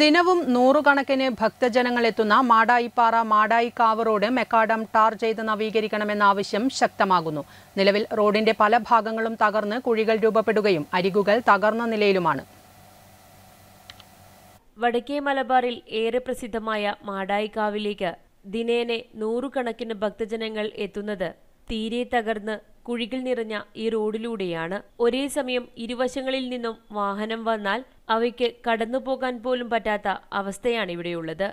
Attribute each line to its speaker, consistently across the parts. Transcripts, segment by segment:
Speaker 1: ദിനവും നൂറുകണക്കിന് ഭക്തജനങ്ങൾ എത്തുന്ന Madayippara Madayikkavu road macadam tar ചെയ്ത് നവീകരിക്കണമെന്ന ആവശ്യം ശക്തമാകുന്നു നിലവിൽ റോഡിന്റെ പല ഭാഗങ്ങളും തകർന്ന് കുഴികൾ രൂപപ്പെടുകയും അരികുകൾ തകർന്ന നിലയിലുമാണ്
Speaker 2: വടക്കേ മലബാറിൽ ഏറെ പ്രസിദ്ധമായ മാടായിക്കാവിലേക്ക് ദിനേനെ നൂറുകണക്കിന് ഭക്തജനങ്ങൾ എത്തുന്നത് തീരെ തകർന്ന് കുഴികൾ നിറഞ്ഞ ഈ റോഡിലൂടെയാണ് ഒരേ സമയം ഇരുവശങ്ങളിൽ നിന്നും വാഹനം വന്നാൽ അവയ്ക്ക് കടന്നു പോകാൻ പോലും പറ്റാത്ത അവസ്ഥയാണ് ഇവിടെയുള്ളത്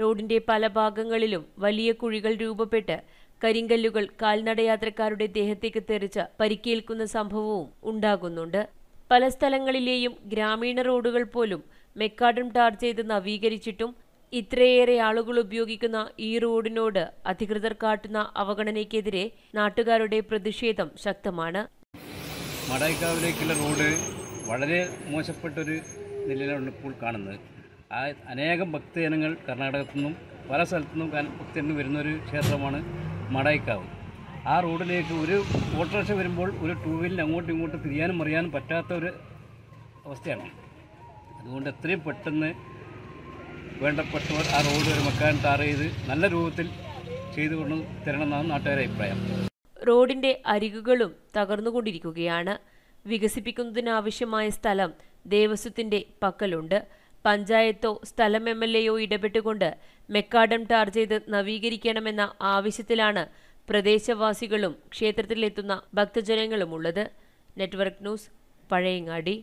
Speaker 2: റോഡിന്റെ പല ഭാഗങ്ങളിലും വലിയ കുഴികൾ രൂപപ്പെട്ട് കരിങ്കല്ലുകൾ കാൽനടയാത്രക്കാരുടെ ദേഹത്തേക്ക് തെറിച്ച് പരിക്കേൽക്കുന്ന സംഭവവും ഉണ്ടാകുന്നുണ്ട് പല സ്ഥലങ്ങളിലെയും ഗ്രാമീണ റോഡുകൾ പോലും മെക്കാഡം ടാർ ചെയ്ത് നവീകരിച്ചിട്ടും ഇത്രയേറെ ആളുകൾ ഉപയോഗിക്കുന്ന ഈ റോഡിനോട് അധികൃതർ കാട്ടുന്ന അവഗണനയ്ക്കെതിരെ നാട്ടുകാരുടെ പ്രതിഷേധം ശക്തമാണ്
Speaker 3: മടായിക്കാവിലേക്കുള്ള റോഡ് വളരെ മോശപ്പെട്ടൊരു നിലയിലാണ് ഇപ്പോൾ കാണുന്നത് ആ അനേകം ഭക്തജനങ്ങൾ കർണാടകത്തു നിന്നും പല സ്ഥലത്തു നിന്നും ഭക്തജനം വരുന്നൊരു ക്ഷേത്രമാണ് മടായിക്കാവ് ആ റോഡിലേക്ക് ഒരു ഓട്ടോറിക്ഷ വരുമ്പോൾ ഒരു ടൂ വീലിൽ അങ്ങോട്ടും ഇങ്ങോട്ടും തിരിയാനും അറിയാനും പറ്റാത്ത ഒരു അവസ്ഥയാണ് അതുകൊണ്ട് എത്രയും പെട്ടെന്ന് വേണ്ടപ്പെട്ടവർ ആ റോഡ് ഒരു മക്കാൻ ടാർ ചെയ്ത് നല്ല രൂപത്തിൽ ചെയ്തു കൊണ്ട് തരണമെന്നാണ് നാട്ടുകാരുടെ അഭിപ്രായം
Speaker 2: റോഡിന്റെ അരികുകളും തകർന്നുകൊണ്ടിരിക്കുകയാണ് വികസിപ്പിക്കുന്നതിനാവശ്യമായ സ്ഥലം ദേവസ്വത്തിന്റെ പക്കലുണ്ട് പഞ്ചായത്തോ സ്ഥലം എം എൽ എയോ ഇടപെട്ടുകൊണ്ട് മെക്കാഡം ടാർ ചെയ്ത് നവീകരിക്കണമെന്ന ആവശ്യത്തിലാണ് പ്രദേശവാസികളും ക്ഷേത്രത്തിലെത്തുന്ന ഭക്തജനങ്ങളുമുള്ളത് നെറ്റ്വർക്ക് ന്യൂസ് പഴയങ്ങാടി